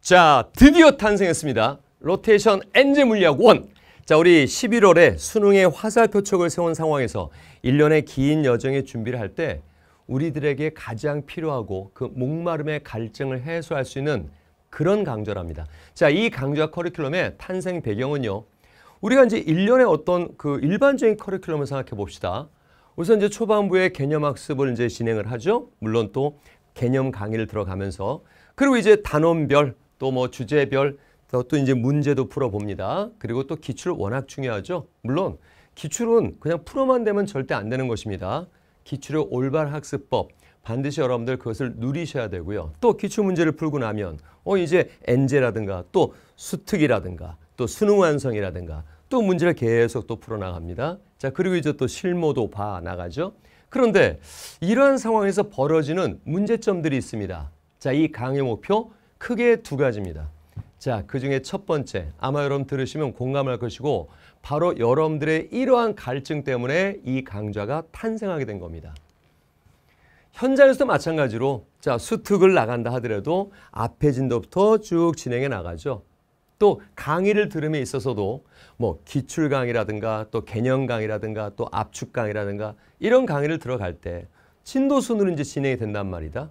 자, 드디어 탄생했습니다. 로테이션 엔제 물리학 1. 자, 우리 11월에 수능의 화살표촉을 세운 상황에서 1년의 긴 여정의 준비를 할 때 우리들에게 가장 필요하고 그 목마름의 갈증을 해소할 수 있는 그런 강좌랍니다. 자, 이 강좌 커리큘럼의 탄생 배경은요. 우리가 이제 1년의 어떤 그 일반적인 커리큘럼을 생각해 봅시다. 우선 이제 초반부에 개념 학습을 이제 진행을 하죠. 물론 또 개념 강의를 들어가면서 그리고 이제 단원별 또뭐 주제별 또 이제 문제도 풀어봅니다. 그리고 또 기출 워낙 중요하죠. 물론 기출은 그냥 풀어만 되면 절대 안 되는 것입니다. 기출의 올바른 학습법 반드시 여러분들 그것을 누리셔야 되고요. 또 기출 문제를 풀고 나면 어 이제 엔제라든가 또 수특이라든가 또 수능 완성이라든가 또 문제를 계속 또 풀어나갑니다. 자 그리고 이제 또 실무도 봐 나가죠. 그런데 이러한 상황에서 벌어지는 문제점들이 있습니다. 자이 강의 목표 크게 두 가지입니다. 자, 그 중에 첫 번째, 아마 여러분 들으시면 공감할 것이고 바로 여러분들의 이러한 갈증 때문에 이 강좌가 탄생하게 된 겁니다. 현장에서도 마찬가지로 자 수특을 나간다 하더라도 앞에 진도부터 쭉 진행해 나가죠. 또 강의를 들음에 있어서도 뭐 기출 강의라든가 또 개념 강의라든가 또 압축 강의라든가 이런 강의를 들어갈 때 진도 순으로 이제 진행이 된단 말이다.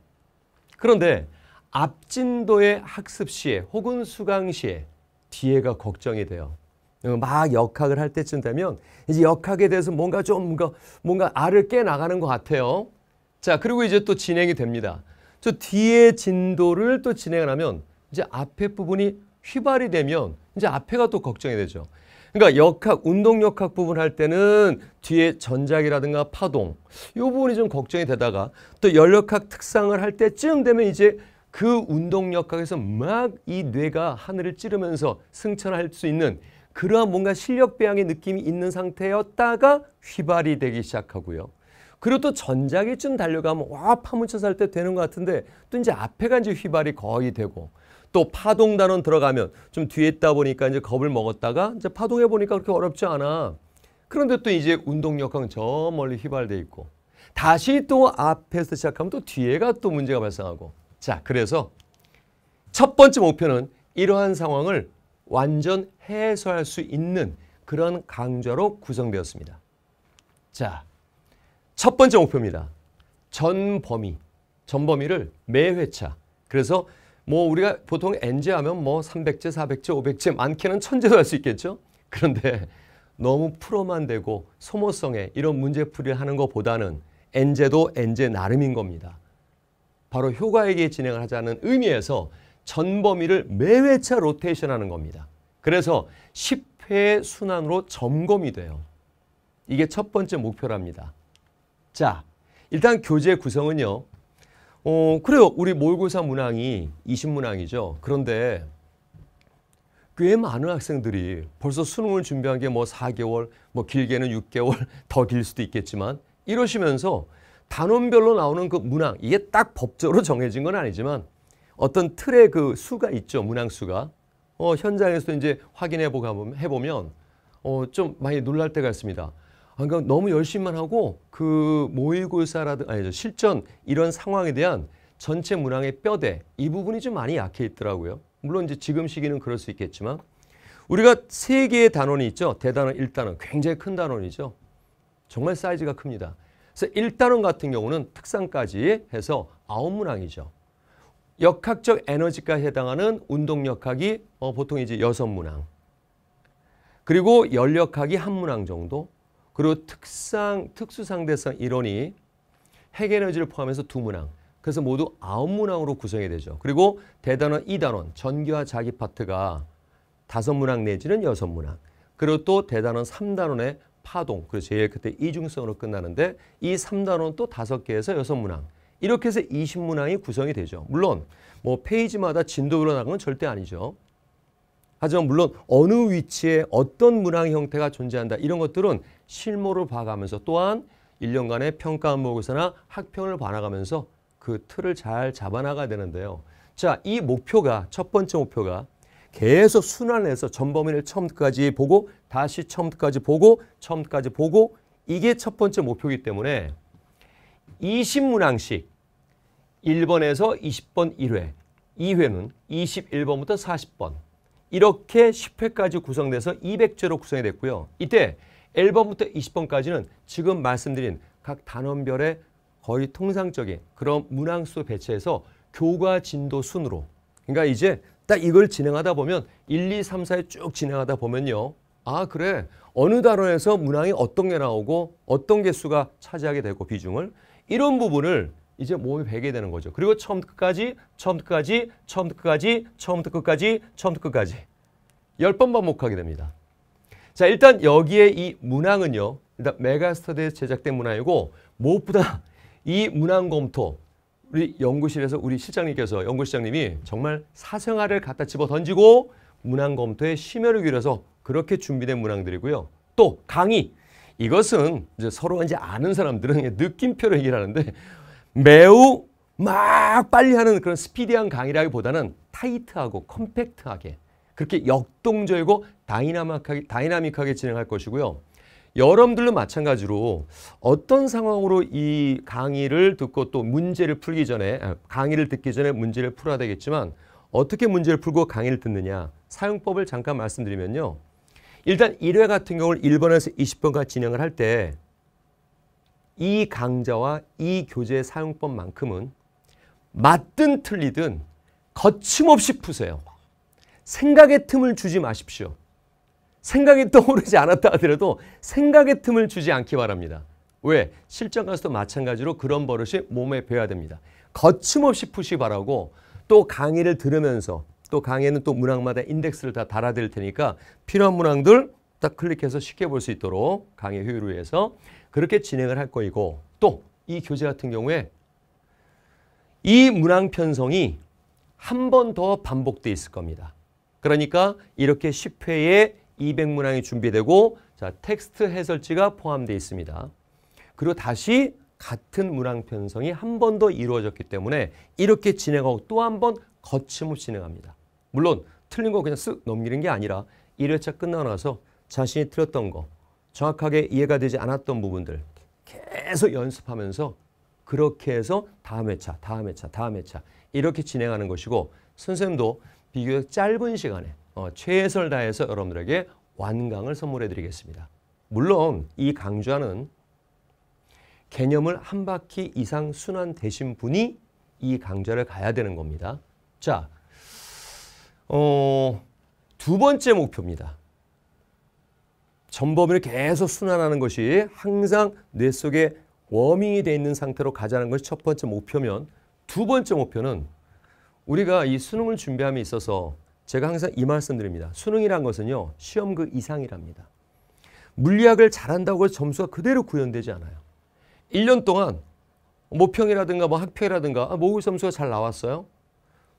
그런데 앞진도의 학습 시에 혹은 수강 시에 뒤에가 걱정이 돼요. 어, 막 역학을 할 때쯤 되면 이제 역학에 대해서 뭔가 좀 뭔가, 뭔가 알을 깨 나가는 것 같아요. 자 그리고 이제 또 진행이 됩니다. 저 뒤에 진도를 또 진행을 하면 이제 앞에 부분이 휘발이 되면 이제 앞에가 또 걱정이 되죠. 그러니까 역학, 운동 역학 부분 할 때는 뒤에 전작이라든가 파동 이 부분이 좀 걱정이 되다가 또 열역학 특상을 할 때쯤 되면 이제 그운동역학에서막이 뇌가 하늘을 찌르면서 승천할 수 있는 그러한 뭔가 실력 배양의 느낌이 있는 상태였다가 휘발이 되기 시작하고요. 그리고 또 전자기쯤 달려가면 와 파묻혀 살때 되는 것 같은데 또 이제 앞에가 이제 휘발이 거의 되고 또 파동 단원 들어가면 좀 뒤에 있다 보니까 이제 겁을 먹었다가 이제 파동해 보니까 그렇게 어렵지 않아. 그런데 또 이제 운동력은 저 멀리 휘발돼 있고 다시 또 앞에서 시작하면 또 뒤에가 또 문제가 발생하고 자, 그래서 첫 번째 목표는 이러한 상황을 완전 해소할 수 있는 그런 강좌로 구성되었습니다. 자, 첫 번째 목표입니다. 전 범위, 전 범위를 매 회차. 그래서 뭐 우리가 보통 NG 하면 뭐 300제, 400제, 500제 많게는 천0 0제도할 수 있겠죠. 그런데 너무 프로만 되고 소모성에 이런 문제풀이를 하는 것보다는 N제도 N제 나름인 겁니다. 바로 효과에게 진행을 하자는 의미에서 전범위를 매회차 로테이션하는 겁니다. 그래서 1 0회 순환으로 점검이 돼요. 이게 첫 번째 목표랍니다. 자, 일단 교재 구성은요. 어, 그래요. 우리 모의고사 문항이 20문항이죠. 그런데 꽤 많은 학생들이 벌써 수능을 준비한 게 뭐 4개월, 뭐 길게는 6개월, 더 길 수도 있겠지만 이러시면서 단원별로 나오는 그 문항 이게 딱 법적으로 정해진 건 아니지만 어떤 틀의 그 수가 있죠. 문항 수가. 어, 현장에서 이제 확인해 보면 해보면 어, 좀 많이 놀랄 때가 있습니다. 아, 그러니까 너무 열심만 하고 그 모의고사라든 아니죠 실전 이런 상황에 대한 전체 문항의 뼈대 이 부분이 좀 많이 약해 있더라고요. 물론 이제 지금 시기는 그럴 수 있겠지만 우리가 세 개의 단원이 있죠. 대단원, 일단원 굉장히 큰 단원이죠. 정말 사이즈가 큽니다. 그래서 1단원 같은 경우는 특성까지 해서 9문항이죠. 역학적 에너지까 해당하는 운동역학이 어, 보통 이제 6문항. 그리고 열역학이 1문항 정도. 그리고 특상, 특수상대성 이론이 핵에너지를 포함해서 2문항. 그래서 모두 9문항으로 구성이 되죠. 그리고 대단원, 2단원, 전기와 자기 파트가 5문항 내지는 6문항. 그리고 또 대단원 3단원에 파동, 그 제일 그때 이중성으로 끝나는데 이3단원또 5개에서 6문항. 이렇게 해서 20문항이 구성이 되죠. 물론 뭐 페이지마다 진도로 나가는 건 절대 아니죠. 하지만 물론 어느 위치에 어떤 문항 형태가 존재한다 이런 것들은 실모를 봐가면서 또한 1년간의 평가 모의고사나 학평을 봐나가면서 그 틀을 잘 잡아나가야 되는데요. 자, 이 목표가 첫 번째 목표가 계속 순환해서 전범위를 처음까지 보고 다시 처음까지 보고 처음까지 보고 이게 첫 번째 목표이기 때문에 20문항씩 1번에서 20번 1회 2회는 21번부터 40번 이렇게 10회까지 구성돼서 200제로 구성이 됐고요. 이때 1번부터 20번까지는 지금 말씀드린 각 단원별의 거의 통상적인 그런 문항수 배치해서 교과 진도 순으로 그러니까 이제 딱 이걸 진행하다 보면 1, 2, 3, 4에 쭉 진행하다 보면요. 아 그래 어느 단원에서 문항이 어떤 게 나오고 어떤 개수가 차지하게 되고 비중을 이런 부분을 이제 몸이 배게 되는 거죠. 그리고 처음부터 끝까지 처음부터 끝까지 처음부터 끝까지 처음부터 끝까지 처음부터 끝까지 열 번 반복하게 됩니다. 자 일단 여기에 이 문항은요. 일단 메가스터디에서 제작된 문항이고 무엇보다 이 문항 검토 우리 연구실에서 우리 실장님께서 연구실장님이 정말 사생활을 갖다 집어 던지고 문항 검토에 심혈을 기울여서 그렇게 준비된 문항들이고요. 또 강의 이것은 이제 서로 이제 아는 사람들은 느낌표로 얘기를 하는데 매우 막 빨리 하는 그런 스피디한 강의라기보다는 타이트하고 컴팩트하게 그렇게 역동적이고 다이나믹하게, 다이나믹하게 진행할 것이고요. 여러분들도 마찬가지로 어떤 상황으로 이 강의를 듣고 또 문제를 풀기 전에 아, 강의를 듣기 전에 문제를 풀어야 되겠지만 어떻게 문제를 풀고 강의를 듣느냐 사용법을 잠깐 말씀드리면요. 일단 1회 같은 경우를 1번에서 20번까지 진행을 할 때 이 강좌와 이 교재 사용법만큼은 맞든 틀리든 거침없이 푸세요. 생각의 틈을 주지 마십시오. 생각이 떠오르지 않았다 하더라도 생각의 틈을 주지 않기 바랍니다. 왜? 실전 가서도 마찬가지로 그런 버릇이 몸에 배워야 됩니다. 거침없이 푸시 바라고 또 강의를 들으면서 또 강의는 또 문항마다 인덱스를 다 달아드릴 테니까 필요한 문항들 딱 클릭해서 쉽게 볼 수 있도록 강의 효율을 위해서 그렇게 진행을 할 거이고 또 이 교재 같은 경우에 이 문항 편성이 한 번 더 반복돼 있을 겁니다. 그러니까 이렇게 10회에 200문항이 준비되고 자 텍스트 해설지가 포함되어 있습니다. 그리고 다시 같은 문항 편성이 한 번 더 이루어졌기 때문에 이렇게 진행하고 또 한 번 거침없이 진행합니다. 물론 틀린 거 그냥 쓱 넘기는 게 아니라 1회차 끝나고 나서 자신이 틀렸던 거 정확하게 이해가 되지 않았던 부분들 계속 연습하면서 그렇게 해서 다음 회차, 다음 회차, 다음 회차 이렇게 진행하는 것이고 선생님도 비교적 짧은 시간에 어, 최선을 다해서 여러분들에게 완강을 선물해 드리겠습니다. 물론 이 강좌는 개념을 한 바퀴 이상 순환 되신 분이 이 강좌를 가야 되는 겁니다. 자, 어, 두 번째 목표입니다. 전범위를 계속 순환하는 것이 항상 뇌 속에 워밍이 돼 있는 상태로 가자는 것이 첫 번째 목표면 두 번째 목표는 우리가 이 수능을 준비함에 있어서 제가 항상 이 말씀드립니다. 수능이란 것은요. 시험 그 이상이랍니다. 물리학을 잘한다고 해서 점수가 그대로 구현되지 않아요. 1년 동안 모평이라든가 뭐 학평이라든가 아, 모의 점수가 잘 나왔어요.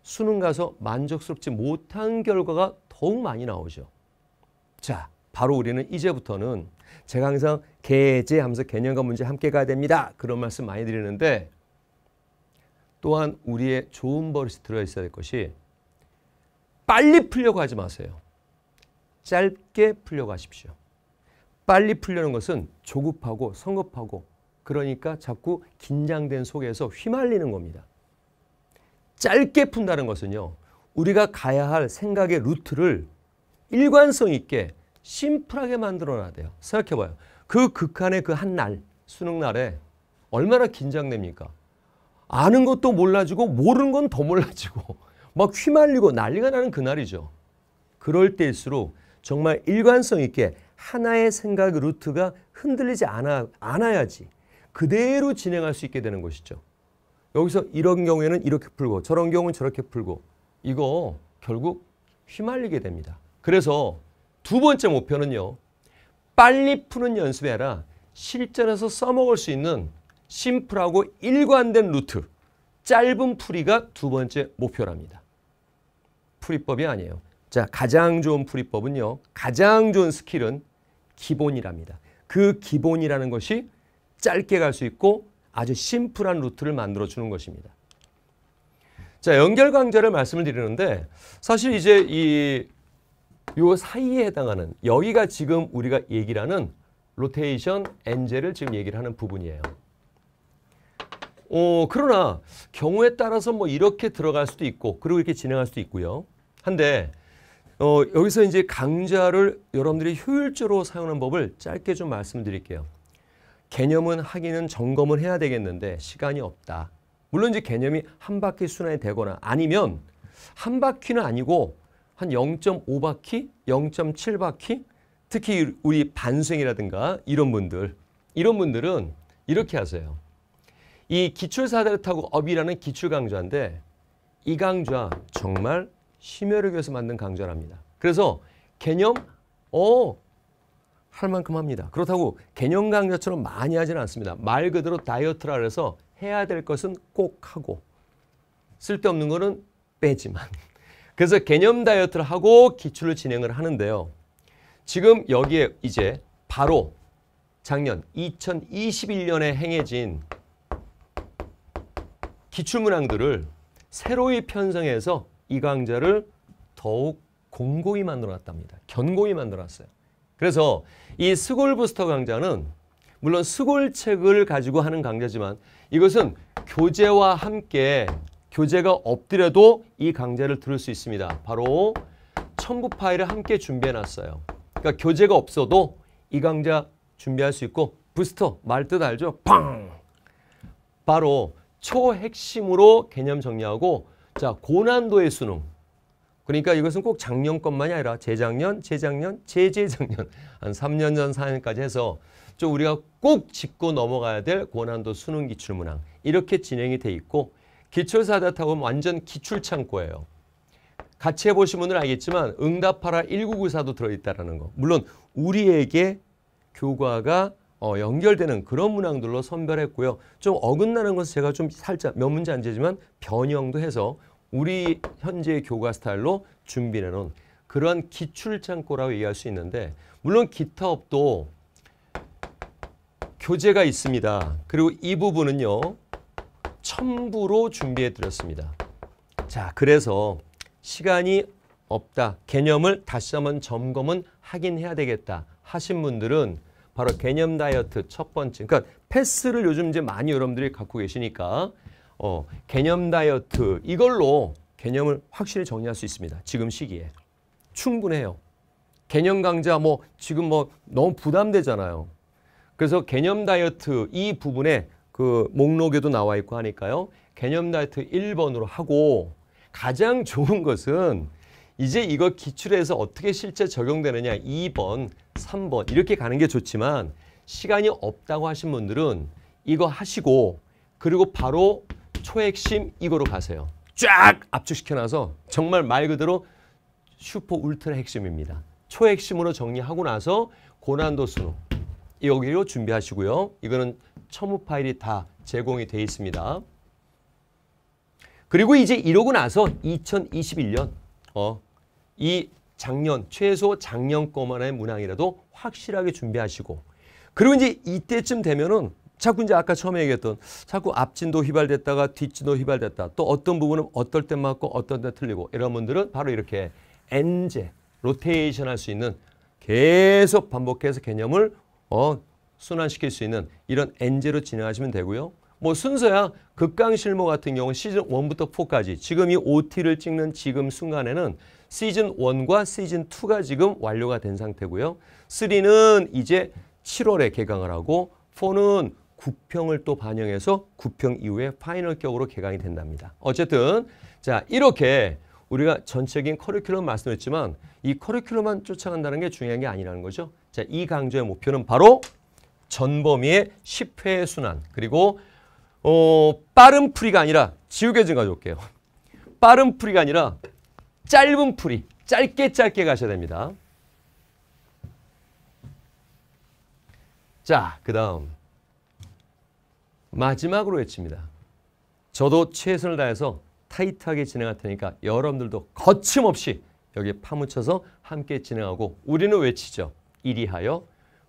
수능 가서 만족스럽지 못한 결과가 더욱 많이 나오죠. 자, 바로 우리는 이제부터는 제가 항상 개제 하면서 개념과 문제 함께 가야 됩니다. 그런 말씀 많이 드리는데 또한 우리의 좋은 버릇이 들어 있어야 될 것이 빨리 풀려고 하지 마세요. 짧게 풀려고 하십시오. 빨리 풀려는 것은 조급하고 성급하고 그러니까 자꾸 긴장된 속에서 휘말리는 겁니다. 짧게 푼다는 것은요. 우리가 가야 할 생각의 루트를 일관성 있게 심플하게 만들어놔야 돼요. 생각해봐요. 그 극한의 그 한 날, 수능날에 얼마나 긴장됩니까? 아는 것도 몰라지고 모르는 건 더 몰라지고 막 휘말리고 난리가 나는 그날이죠. 그럴 때일수록 정말 일관성 있게 하나의 생각 루트가 흔들리지 않아, 않아야지 그대로 진행할 수 있게 되는 것이죠. 여기서 이런 경우에는 이렇게 풀고 저런 경우는 저렇게 풀고 이거 결국 휘말리게 됩니다. 그래서 두 번째 목표는요. 빨리 푸는 연습이 라 실전에서 써먹을 수 있는 심플하고 일관된 루트, 짧은 풀이가 두 번째 목표랍니다. 풀이법이 아니에요. 자, 가장 좋은 풀이법은요. 가장 좋은 스킬은 기본이랍니다. 그 기본이라는 것이 짧게 갈 수 있고 아주 심플한 루트를 만들어주는 것입니다. 자, 연결 강좌를 말씀을 드리는데 사실 이제 이 요 사이에 해당하는 여기가 지금 우리가 얘기하는 로테이션 엔젤을 지금 얘기를 하는 부분이에요. 어, 그러나 경우에 따라서 뭐 이렇게 들어갈 수도 있고 그리고 이렇게 진행할 수도 있고요. 한데 어, 여기서 이제 강좌를 여러분들이 효율적으로 사용하는 법을 짧게 좀 말씀드릴게요. 개념은 하기는 점검을 해야 되겠는데 시간이 없다. 물론 이제 개념이 한 바퀴 순환이 되거나 아니면 한 바퀴는 아니고 한 0.5바퀴, 0.7바퀴 특히 우리 반생이라든가 이런 분들 이런 분들은 이렇게 하세요. 이 기출사대를 타고 업이라는 기출강좌인데 이 강좌 정말 심혈을 기해서 만든 강좌랍니다. 그래서 개념 어, 할 만큼 합니다. 그렇다고 개념 강좌처럼 많이 하지는 않습니다. 말 그대로 다이어트라 그래서 해야 될 것은 꼭 하고 쓸데없는 거는 빼지만 그래서 개념 다이어트를 하고 기출을 진행을 하는데요. 지금 여기에 이제 바로 작년 2021년에 행해진 기출문항들을 새로이 편성해서 이 강좌를 더욱 공고히 만들어놨답니다. 견고히 만들어놨어요. 그래서 이 스골부스터 강좌는 물론 스골책을 가지고 하는 강좌지만 이것은 교재와 함께 교재가 없더라도 이 강좌를 들을 수 있습니다. 바로 첨부 파일을 함께 준비해놨어요. 그러니까 교재가 없어도 이 강좌 준비할 수 있고 부스터 말뜻 알죠? 팡! 바로 초핵심으로 개념 정리하고 자 고난도의 수능 그러니까 이것은 꼭 작년 것만이 아니라 재작년, 재작년, 재재작년 한 3년 전, 4년까지 해서 좀 우리가 꼭 짚고 넘어가야 될 고난도 수능 기출문항 이렇게 진행이 돼 있고 기출사다타고 완전 기출창고예요. 같이 해보신 분들은 알겠지만 응답하라 1994도 들어있다는 라 거. 물론 우리에게 교과가 어, 연결되는 그런 문항들로 선별했고요. 좀 어긋나는 것은 제가 좀 살짝 몇 문제 안 되지만 변형도 해서 우리 현재 교과 스타일로 준비해놓은 그런 기출창고라고 얘기할 수 있는데 물론 기타업도 교재가 있습니다. 그리고 이 부분은요. 첨부로 준비해드렸습니다. 자, 그래서 시간이 없다. 개념을 다시 한번 점검은 하긴 해야 되겠다 하신 분들은 바로 개념 다이어트 첫 번째. 그러니까 패스를 요즘 이제 많이 여러분들이 갖고 계시니까 어, 개념 다이어트 이걸로 개념을 확실히 정리할 수 있습니다. 지금 시기에. 충분해요. 개념 강좌 뭐 지금 뭐 너무 부담되잖아요. 그래서 개념 다이어트 이 부분에 그 목록에도 나와 있고 하니까요. 개념 다이어트 1번으로 하고 가장 좋은 것은 이제 이거 기출 에서 어떻게 실제 적용되느냐 2번, 3번 이렇게 가는 게 좋지만 시간이 없다고 하신 분들은 이거 하시고 그리고 바로 초핵심 이거로 가세요. 쫙 압축시켜놔서 정말 말 그대로 슈퍼 울트라 핵심입니다. 초핵심으로 정리하고 나서 고난도수능 여기로 준비하시고요. 이거는 첨부 파일이 다 제공이 돼 있습니다. 그리고 이제 이러고 나서 2021년 어, 이 작년 최소 작년 거만의 문항이라도 확실하게 준비하시고 그리고 이제 이때쯤 되면은 자꾸 이제 아까 처음에 얘기했던 자꾸 앞진도 휘발됐다가 뒷진도 휘발됐다 또 어떤 부분은 어떨 때 맞고 어떤때 틀리고 이런 분들은 바로 이렇게 엔제 로테이션 할 수 있는 계속 반복해서 개념을 어 순환시킬 수 있는 이런 엔제로 진행하시면 되고요. 뭐 순서야 극강실무 같은 경우 시즌 원부터 4까지 지금 이 OT를 찍는 지금 순간에는 시즌 1과 시즌 2가 지금 완료가 된 상태고요. 3는 이제 7월에 개강을 하고 4는 9평을 또 반영해서 9평 이후에 파이널격으로 개강이 된답니다. 어쨌든 자 이렇게 우리가 전체적인 커리큘럼 말씀했지만 이 커리큘럼만 쫓아간다는 게 중요한 게 아니라는 거죠. 자, 이 강좌의 목표는 바로 전범위의 10회 순환 그리고 어, 빠른 풀이가 아니라 지우개 좀가져게요 빠른 풀이가 아니라 짧은 풀이 짧게 짧게 가셔야 됩니다. 자, 그 다음 마지막으로 외칩니다. 저도 최선을 다해서 타이트하게 진행할 테니까 여러분들도 거침없이 여기에 파묻혀서 함께 진행하고 우리는 외치죠. 이리하여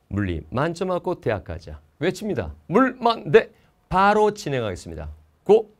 물리 만점하고 대학 가자. 외칩니다. 물만대 네. 바로 진행하겠습니다. 고!